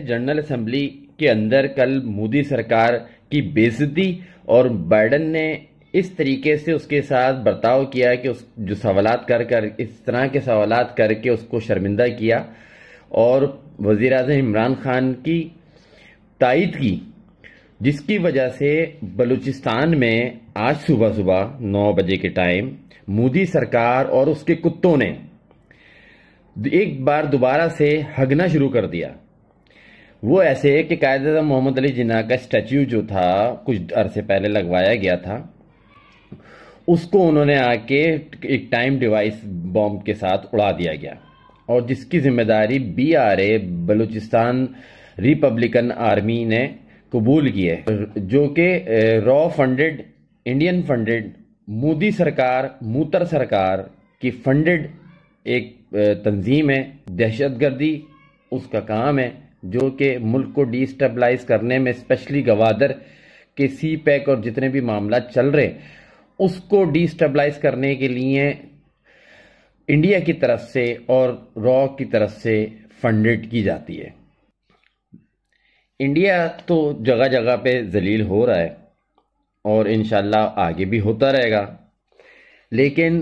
general assembly के अंदर कल मोदी सरकार की बेजती और बाइडन ने इस तरीके से उसके साथ बर्ताव किया कि उस जो सवाल कर कर इस तरह के सवाल करके उसको शर्मिंदा किया और वज़ी अजम इमरान खान की तइद की जिसकी वजह से बलूचिस्तान में आज सुबह सुबह नौ बजे के टाइम मोदी सरकार और उसके कुत्तों ने एक बार दोबारा से हगना शुरू कर दिया वो ऐसे कि कायद मोहम्मद अली जिन्ना का स्टैचू जो था कुछ अरसे पहले लगवाया गया था उसको उन्होंने आके एक टाइम डिवाइस बॉम्ब के साथ उड़ा दिया गया और जिसकी जिम्मेदारी B R A Balochistan Republican army ने कबूल की है जो कि रॉ फंडेड इंडियन फंडेड मोदी सरकार मूतर सरकार की फंडेड एक तंजीम है दहशत गर्दी उसका काम है जो कि मुल्क को डिस्टेबलाइज करने में स्पेशली गवादर के सी पैक e और जितने भी मामला चल रहे उसको डिस्टेबलाइज करने के लिए इंडिया की तरफ से और रॉ की तरफ से फंडेड की जाती है इंडिया तो जगह जगह पे जलील हो रहा है और इन आगे भी होता रहेगा लेकिन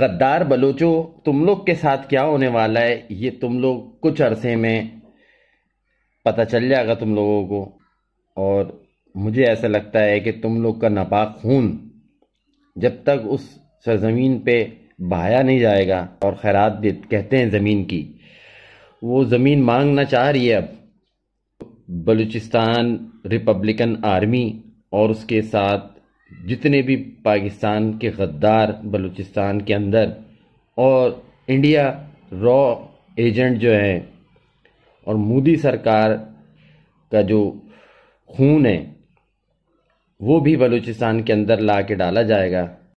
गद्दार बलोचो तुम लोग के साथ क्या होने वाला है ये तुम लोग कुछ अरसे में पता चल जाएगा तुम लोगों को और मुझे ऐसा लगता है कि तुम लोग का नापाक खून जब तक उस सरजमीन पे बहाया नहीं जाएगा और खैरात कहते हैं ज़मीन की वो ज़मीन मांगना चाह रही है अब बलूचिस्तान रिपब्लिकन आर्मी और उसके साथ जितने भी पाकिस्तान के गद्दार बलूचिस्तान के अंदर और इंडिया रॉ एजेंट जो हैं और मोदी सरकार का जो खून है वो भी बलूचिस्तान के अंदर ला के डाला जाएगा